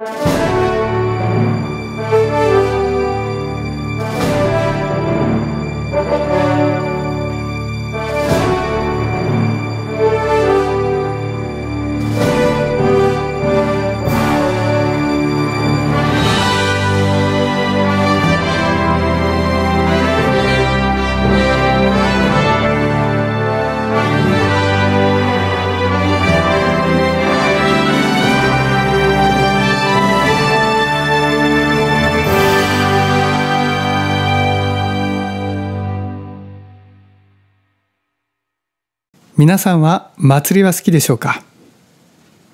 you 皆さんは祭りは好きでしょうか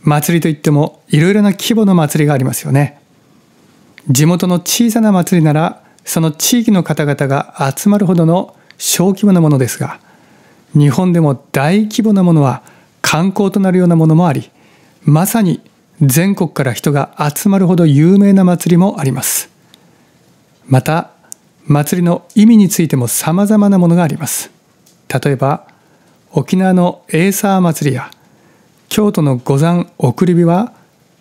祭りといってもいろいろな規模の祭りがありますよね地元の小さな祭りならその地域の方々が集まるほどの小規模なものですが日本でも大規模なものは観光となるようなものもありまさに全国から人が集まるほど有名な祭りもありますまた祭りの意味についても様々なものがあります例えば沖縄のエーサー祭りや京都の五山送り火は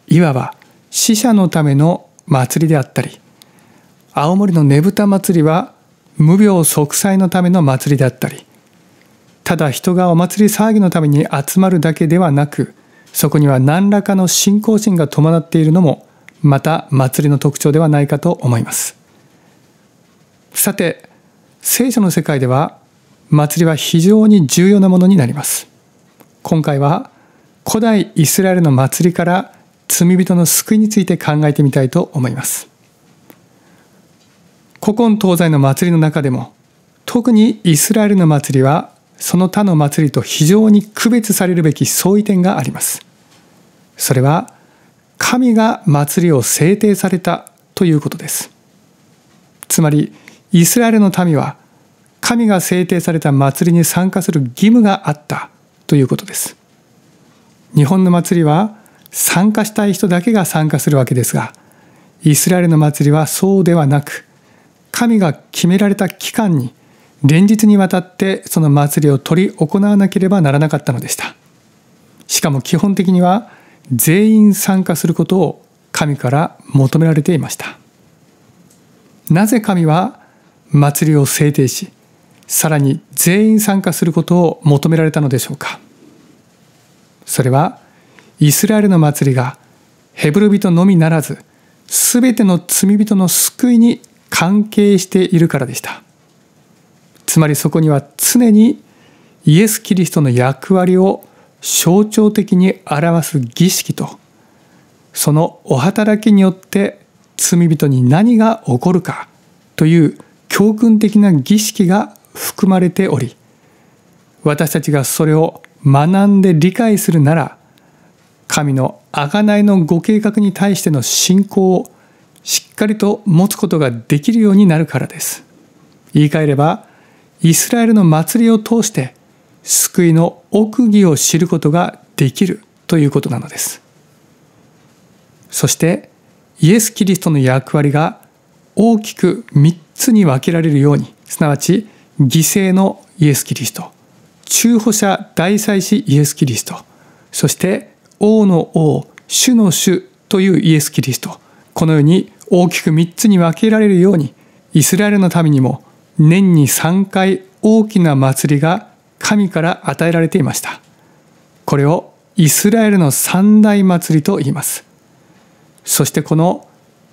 いわば死者のための祭りであったり青森のねぶた祭りは無病息災のための祭りであったりただ人がお祭り騒ぎのために集まるだけではなくそこには何らかの信仰心が伴っているのもまた祭りの特徴ではないかと思いますさて聖書の世界では祭りは非常に重要なものになります今回は古代イスラエルの祭りから罪人の救いについて考えてみたいと思います古今東西の祭りの中でも特にイスラエルの祭りはその他の祭りと非常に区別されるべき相違点がありますそれは神が祭りを制定されたということですつまりイスラエルの民は神が制定された祭りに参加する義務があったということです。日本の祭りは参加したい人だけが参加するわけですが、イスラエルの祭りはそうではなく、神が決められた期間に連日にわたってその祭りを執り行わなければならなかったのでした。しかも基本的には全員参加することを神から求められていました。なぜ神は祭りを制定し、さらに全員参加することを求められたのでしょうかそれはイスラエルの祭りがヘブル人のみならず全ての罪人の救いに関係しているからでしたつまりそこには常にイエス・キリストの役割を象徴的に表す儀式とそのお働きによって罪人に何が起こるかという教訓的な儀式が含まれており私たちがそれを学んで理解するなら神の贖いのご計画に対しての信仰をしっかりと持つことができるようになるからです。言い換えればイスラエルの祭りを通して救いの奥義を知ることができるということなのです。そしてイエス・キリストの役割が大きく3つに分けられるようにすなわち犠牲のイエス・キリスト中保者大祭司イエス・キリストそして王の王主の主というイエス・キリストこのように大きく3つに分けられるようにイスラエルの民にも年に3回大きな祭りが神から与えられていましたこれをイスラエルの三大祭りと言いますそしてこの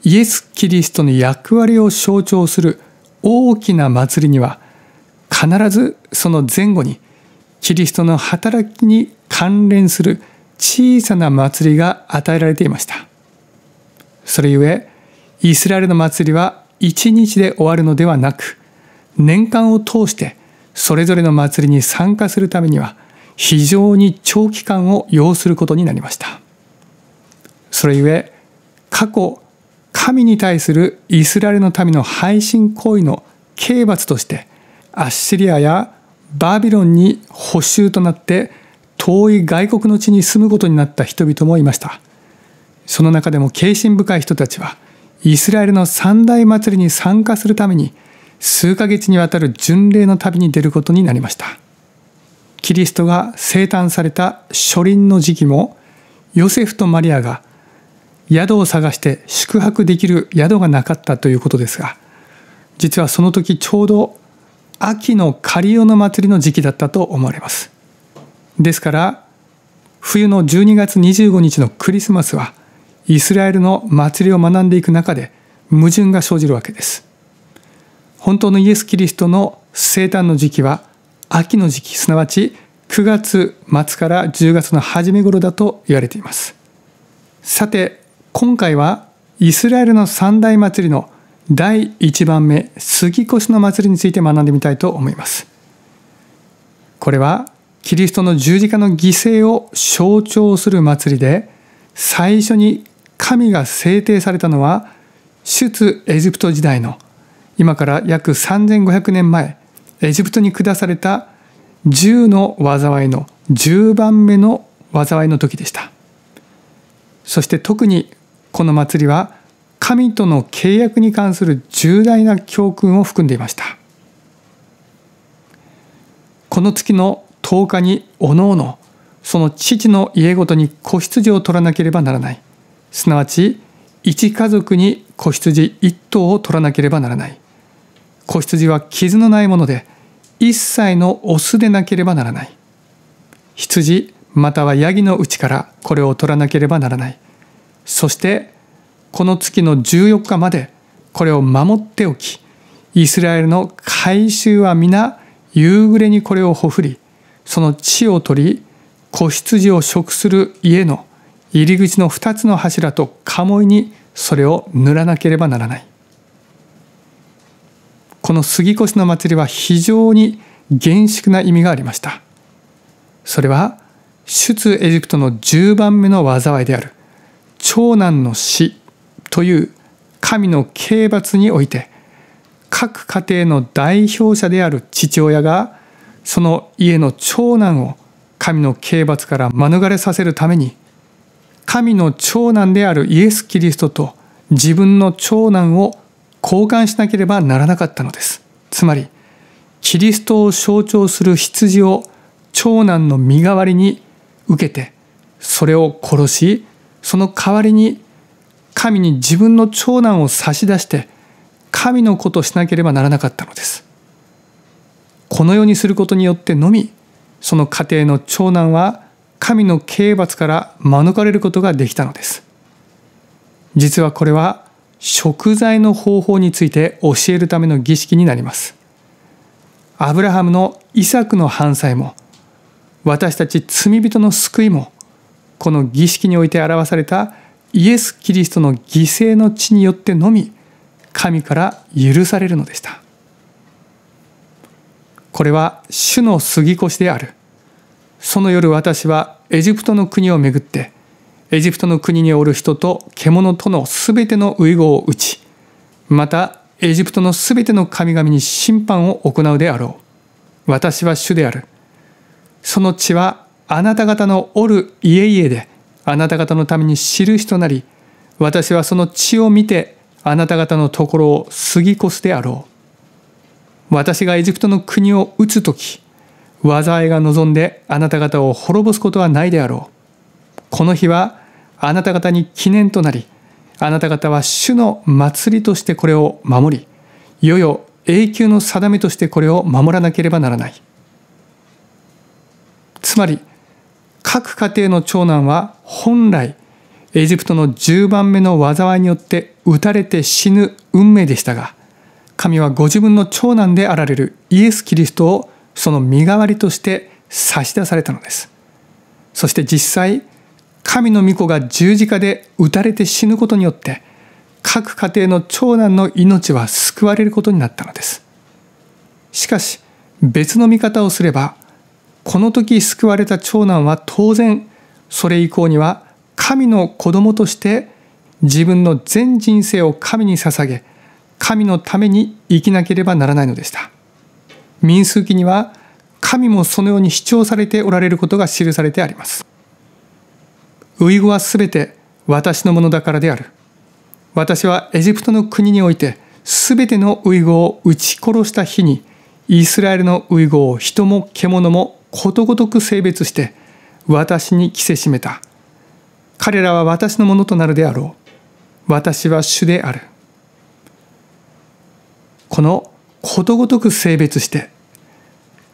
イエス・キリストの役割を象徴する大きな祭りには必ずその前後にキリストの働きに関連する小さな祭りが与えられていましたそれゆえイスラエルの祭りは一日で終わるのではなく年間を通してそれぞれの祭りに参加するためには非常に長期間を要することになりましたそれゆえ過去神に対するイスラエルの民の背信行為の刑罰としてアッシリアやバービロンに捕囚となって遠い外国の地に住むことになった人々もいましたその中でも軽心深い人たちはイスラエルの三大祭りに参加するために数ヶ月にわたる巡礼の旅に出ることになりましたキリストが生誕された初輪の時期もヨセフとマリアが宿を探して宿泊できる宿がなかったということですが実はその時ちょうど秋の狩りの祭りの時期だったと思われますですから冬の12月25日のクリスマスはイスラエルの祭りを学んでいく中で矛盾が生じるわけです本当のイエス・キリストの生誕の時期は秋の時期すなわち9月末から10月の初め頃だと言われていますさて今回はイスラエルの三大祭りの第1番目杉越の祭りについて学んでみたいと思いますこれはキリストの十字架の犠牲を象徴する祭りで最初に神が制定されたのは出エジプト時代の今から約3500年前エジプトに下された10の災いの10番目の災いの時でしたそして特にこの祭りは神との契約に関する重大な教訓を含んでいましたこの月の10日におのおのその父の家ごとに子羊を取らなければならないすなわち一家族に子羊一頭を取らなければならない子羊は傷のないもので一切のオスでなければならない羊またはヤギのうちからこれを取らなければならないそしてこの月の14日までこれを守っておきイスラエルの改宗は皆夕暮れにこれをほふりその地を取り子羊を食する家の入り口の2つの柱と鴨居にそれを塗らなければならないこの杉越の祭りは非常に厳粛な意味がありましたそれは出エジプトの10番目の災いである長男の死という神の刑罰において各家庭の代表者である父親がその家の長男を神の刑罰から免れさせるために神の長男であるイエス・キリストと自分の長男を交換しなければならなかったのです。つまりキリストを象徴する羊を長男の身代わりに受けてそれを殺しその代わりに神に自分の長男を差し出して神の子としなければならなかったのですこのようにすることによってのみその家庭の長男は神の刑罰から免れることができたのです実はこれは食材の方法について教えるための儀式になりますアブラハムのイサクの犯罪も私たち罪人の救いもこの儀式において表されたイエス・キリストの犠牲の地によってのみ神から許されるのでした。これは主の過ぎ越である。その夜私はエジプトの国をめぐってエジプトの国におる人と獣とのすべての遺言を打ちまたエジプトのすべての神々に審判を行うであろう私は主であるその地はあなた方のおる家々であなた方のために印となり私はその血を見てあなた方のところを過ぎ越すであろう私がエジプトの国を打つ時災いが望んであなた方を滅ぼすことはないであろうこの日はあなた方に記念となりあなた方は主の祭りとしてこれを守りいよいよ永久の定めとしてこれを守らなければならないつまり各家庭の長男は本来エジプトの10番目の災いによって撃たれて死ぬ運命でしたが神はご自分の長男であられるイエス・キリストをその身代わりとして差し出されたのですそして実際神の御子が十字架で撃たれて死ぬことによって各家庭の長男の命は救われることになったのですしかし別の見方をすればこの時救われた長男は当然それ以降には神の子供として自分の全人生を神に捧げ神のために生きなければならないのでした民数記には神もそのように主張されておられることが記されてありますウイグはすべて私のものだからである私はエジプトの国においてすべてのウイグを撃ち殺した日にイスラエルのウイグを人も獣もことごとく性別して私に着せしめた彼らは私のものとなるであろう私は主であるこのことごとく性別して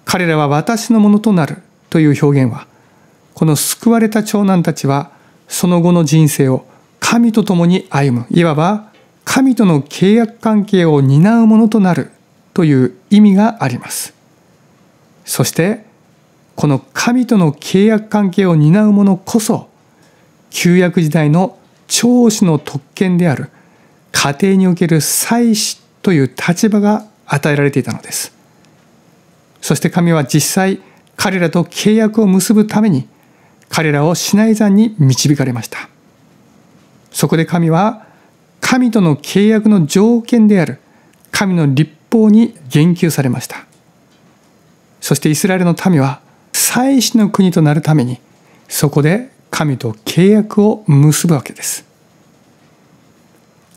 彼らは私のものとなるという表現はこの救われた長男たちはその後の人生を神と共に歩むいわば神との契約関係を担うものとなるという意味がありますそしてこの神との契約関係を担う者こそ旧約時代の長子の特権である家庭における祭司という立場が与えられていたのですそして神は実際彼らと契約を結ぶために彼らをシナイ山に導かれましたそこで神は神との契約の条件である神の立法に言及されましたそしてイスラエルの民は祭司の国となるためにそこで神と契約を結ぶわけです。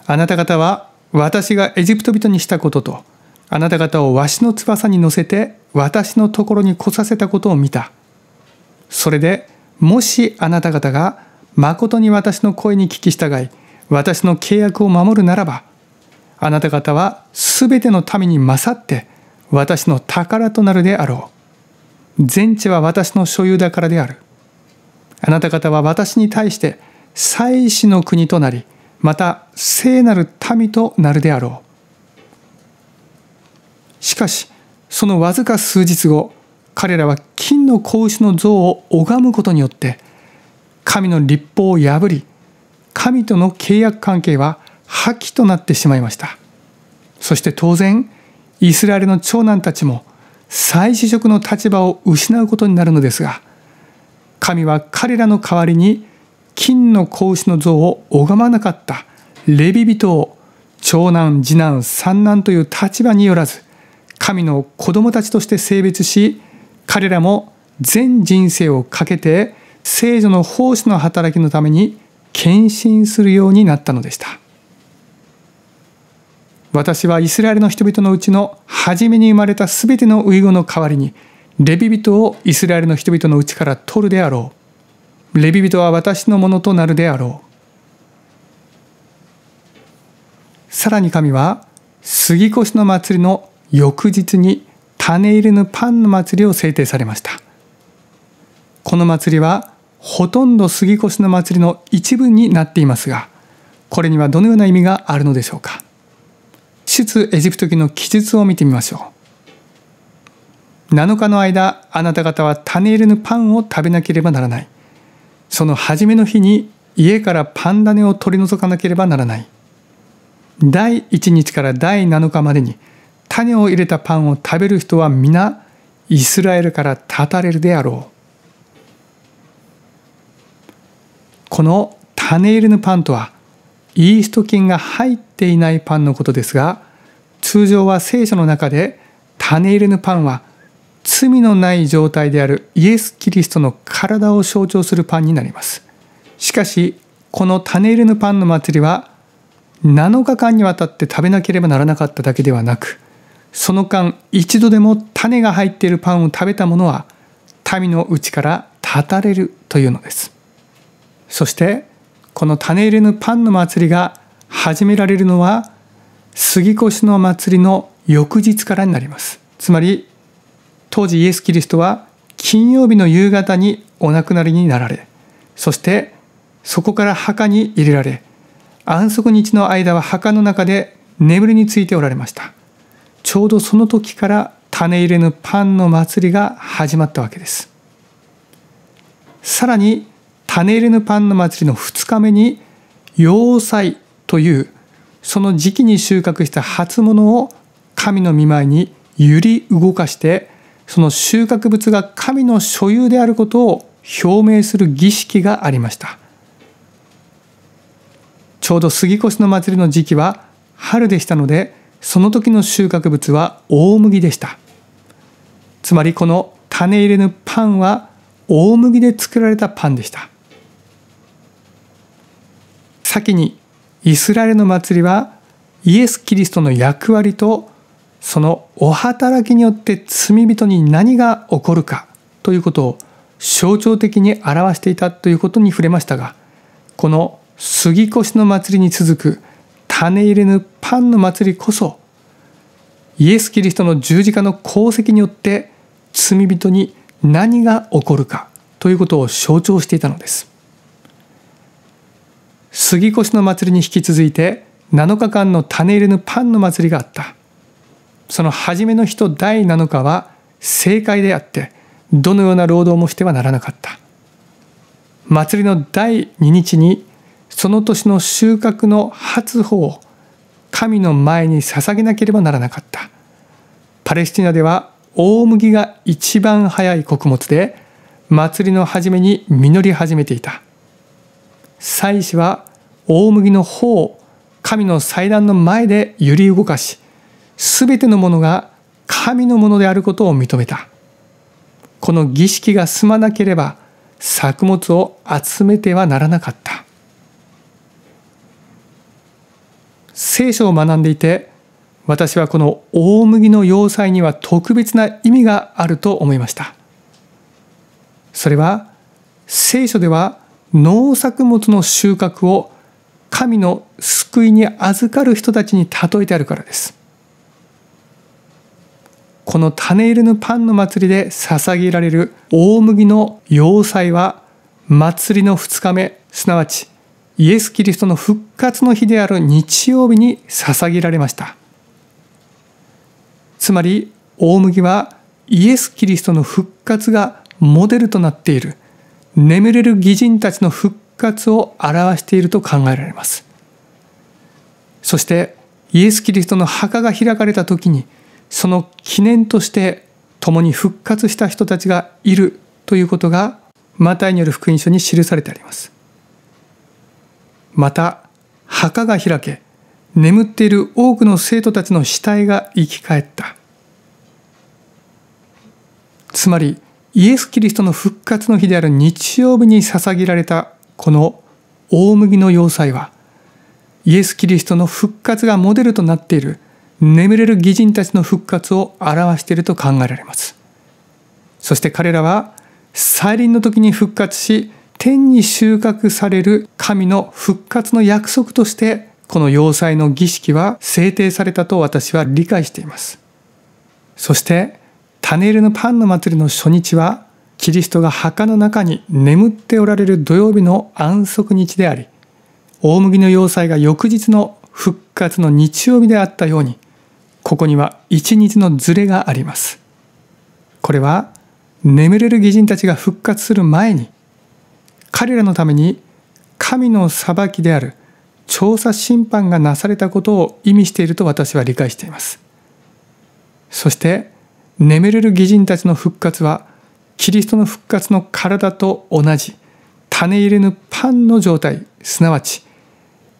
あなた方は私がエジプト人にしたこととあなた方をわしの翼に乗せて私のところに来させたことを見た。それでもしあなた方が誠に私の声に聞き従い私の契約を守るならばあなた方はすべての民に勝って私の宝となるであろう。全地は私の所有だからである。あなた方は私に対して祭祀の国となり、また聖なる民となるであろう。しかし、そのわずか数日後、彼らは金の子牛の像を拝むことによって、神の立法を破り、神との契約関係は破棄となってしまいました。そして当然、イスラエルの長男たちも、再始職の立場を失うことになるのですが神は彼らの代わりに金の子牛の像を拝まなかったレビ人を長男次男三男という立場によらず神の子供たちとして性別し彼らも全人生をかけて聖女の奉仕の働きのために献身するようになったのでした。私はイスラエルの人々のうちの初めに生まれたすべてのウイゴの代わりに、レビ人をイスラエルの人々のうちから取るであろう。レビ人は私のものとなるであろう。さらに神は、杉越の祭りの翌日に種入れぬパンの祭りを制定されました。この祭りは、ほとんど杉越の祭りの一部になっていますが、これにはどのような意味があるのでしょうか。出エジプト記の記述を見てみましょう。7日の間、あなた方は種入れぬパンを食べなければならない。その初めの日に家からパン種を取り除かなければならない。第1日から第7日までに種を入れたパンを食べる人は皆イスラエルから断たれるであろう。この種入れのパンとはイースト菌が入っていないパンのことですが通常は聖書の中で種入れぬパンは罪のない状態であるイエス・キリストの体を象徴するパンになりますしかしこの種入れぬパンの祭りは7日間にわたって食べなければならなかっただけではなくその間一度でも種が入っているパンを食べた者は民のうちから断たれるというのですそしてこの種入れのパンの祭りが始められるのは杉越の祭りの翌日からになりますつまり当時イエス・キリストは金曜日の夕方にお亡くなりになられそしてそこから墓に入れられ安息日の間は墓の中で眠りについておられましたちょうどその時から種入れぬパンの祭りが始まったわけですさらにカネレヌパンの祭りの2日目に要塞というその時期に収穫した初物を神の御前に揺り動かしてその収穫物が神の所有であることを表明する儀式がありましたちょうど杉越の祭りの時期は春でしたのでその時の収穫物は大麦でしたつまりこの種入れぬパンは大麦で作られたパンでした先にイスラエルの祭りはイエス・キリストの役割とそのお働きによって罪人に何が起こるかということを象徴的に表していたということに触れましたがこの杉越の祭りに続く種入れぬパンの祭りこそイエス・キリストの十字架の功績によって罪人に何が起こるかということを象徴していたのです。杉越の祭りに引き続いて7日間の種入れのパンの祭りがあったその初めの日と第7日は正解であってどのような労働もしてはならなかった祭りの第2日にその年の収穫の初穂を神の前に捧げなければならなかったパレスチナでは大麦が一番早い穀物で祭りの初めに実り始めていた祭司は大麦の方を神の祭壇の前で揺り動かし全てのものが神のものであることを認めたこの儀式が済まなければ作物を集めてはならなかった聖書を学んでいて私はこの大麦の要塞には特別な意味があると思いましたそれは聖書では農作物の収穫を神の救いに預かる人たちに例えてあるからです。この種入れのパンの祭りで捧げられる大麦の要塞は祭りの2日目、すなわちイエス・キリストの復活の日である日曜日に捧げられました。つまり大麦はイエス・キリストの復活がモデルとなっている眠れる義人たちの復活を表していると考えられますそしてイエス・キリストの墓が開かれた時にその記念として共に復活した人たちがいるということがマタイによる福音書に記されてありますまた墓が開け眠っている多くの生徒たちの死体が生き返ったつまりイエス・キリストの復活の日である日曜日に捧げられたこの大麦の要塞はイエス・キリストの復活がモデルとなっている眠れる義人たちの復活を表していると考えられますそして彼らは再臨の時に復活し天に収穫される神の復活の約束としてこの要塞の儀式は制定されたと私は理解していますそして種入れのパンの祭りの初日はキリストが墓の中に眠っておられる土曜日の安息日であり、大麦の要塞が翌日の復活の日曜日であったように、ここには一日のズレがあります。これは、眠れる義人たちが復活する前に、彼らのために神の裁きである調査審判がなされたことを意味していると私は理解しています。そして、眠れる義人たちの復活は、キリストの復活の体と同じ種入れぬパンの状態すなわち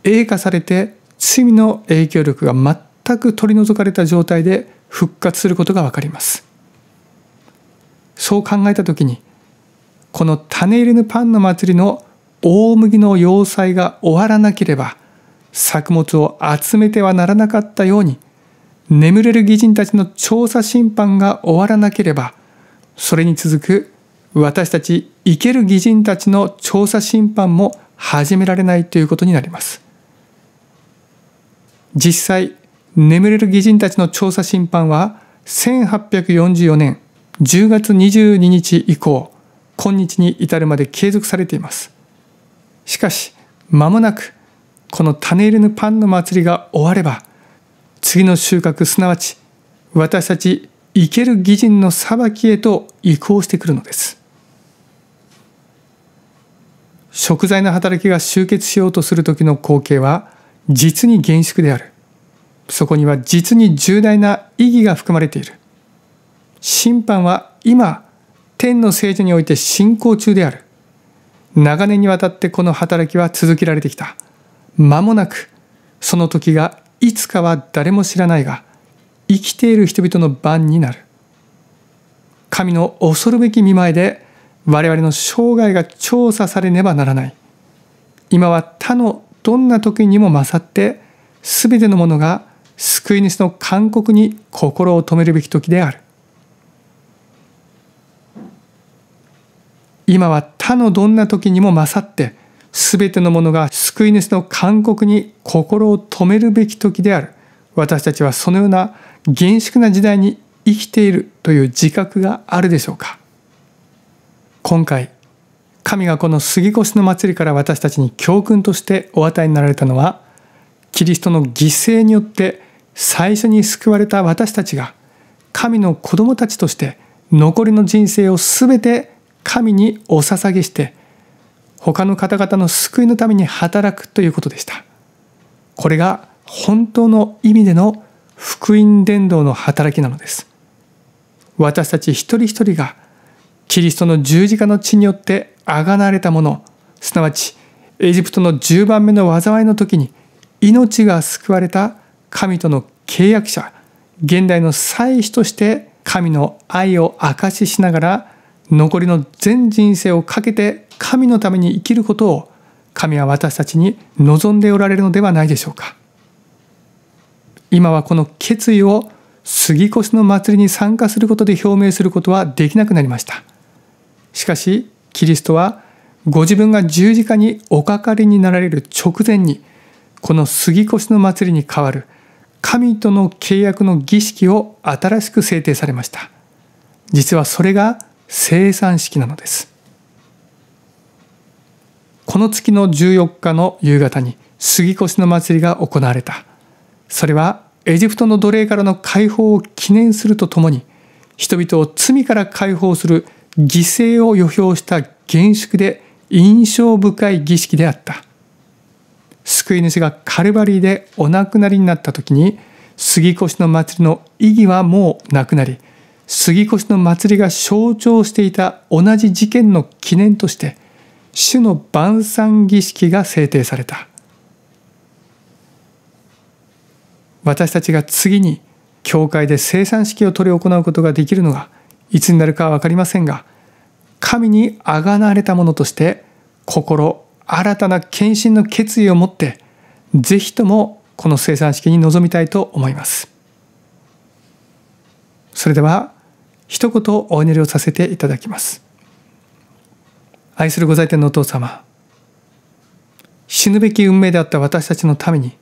栄化されて罪の影響力が全く取り除かれた状態で復活することが分かりますそう考えた時にこの種入れぬパンの祭りの大麦の要塞が終わらなければ作物を集めてはならなかったように眠れる義人たちの調査審判が終わらなければそれに続く私たち生ける義人たちの調査審判も始められないということになります。実際、眠れる義人たちの調査審判は1844年10月22日以降、今日に至るまで継続されています。しかし、間もなくこの種入れぬパンの祭りが終われば、次の収穫すなわち私たち生ける義人の裁きへと移行してくるのです食材の働きが集結しようとする時の光景は実に厳粛であるそこには実に重大な意義が含まれている審判は今天の聖女において進行中である長年にわたってこの働きは続けられてきた間もなくその時がいつかは誰も知らないが生きている人々の番になる神の恐るべき見舞いで我々の生涯が調査されねばならない今は他のどんな時にも勝って全てのものが救い主の勧告に心を止めるべき時である今は他のどんな時にも勝って全てのものが救い主の勧告に心を止めるべき時である私たちはそのような厳粛な時代に生きているという自覚があるでしょうか今回神がこの杉越の祭りから私たちに教訓としてお与えになられたのはキリストの犠牲によって最初に救われた私たちが神の子供たちとして残りの人生を全て神にお捧げして他の方々の救いのために働くということでした。これが本当の意味での福音伝道の働きなのです。私たち一人一人がキリストの十字架の血によってあがなわれたものすなわちエジプトの10番目の災いの時に命が救われた神との契約者現代の祭司として神の愛を証ししながら残りの全人生をかけて神のために生きることを神は私たちに望んでおられるのではないでしょうか。今はこの決意を杉越の祭りに参加することで表明することはできなくなりましたしかしキリストはご自分が十字架におかかりになられる直前にこの杉越の祭りに代わる神との契約の儀式を新しく制定されました実はそれが生産式なのですこの月の14日の夕方に杉越の祭りが行われたそれはエジプトの奴隷からの解放を記念するとともに人々を罪から解放する犠牲を予表した厳粛で印象深い儀式であった救い主がカルバリーでお亡くなりになった時に杉越の祭りの意義はもうなくなり杉越の祭りが象徴していた同じ事件の記念として主の晩餐儀式が制定された。私たちが次に教会で生産式を執り行うことができるのがいつになるかは分かりませんが神にあがなわれたものとして心新たな献身の決意を持って是非ともこの生産式に臨みたいと思いますそれでは一言お祈りをさせていただきます愛するご在天のお父様死ぬべき運命であった私たちのために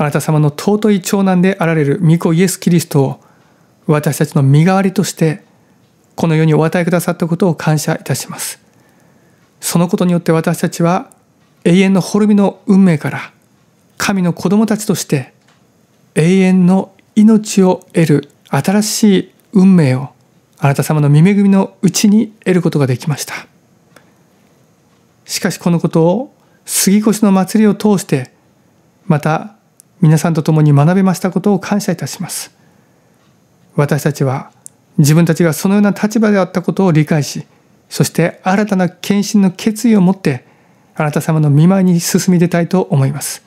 あなた様の尊い長男であられる御子イエス・キリストを私たちの身代わりとしてこの世にお与えくださったことを感謝いたします。そのことによって私たちは永遠の滅びの運命から神の子供たちとして永遠の命を得る新しい運命をあなた様の御恵みのうちに得ることができました。しかしこのことを杉越の祭りを通してまた皆さんと共に学べましたことを感謝いたします。私たちは自分たちがそのような立場であったことを理解し、そして新たな献身の決意を持って、あなた様の見舞いに進み出たいと思います。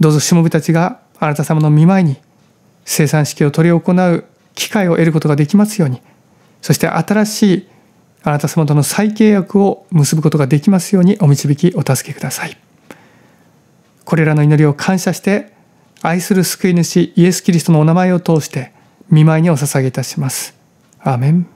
どうぞしもたちがあなた様の見舞いに生産式を執り行う機会を得ることができますように、そして新しいあなた様との再契約を結ぶことができますようにお導きお助けください。これらの祈りを感謝して愛する救い主イエス・キリストのお名前を通して見舞いにお捧げいたします。アメン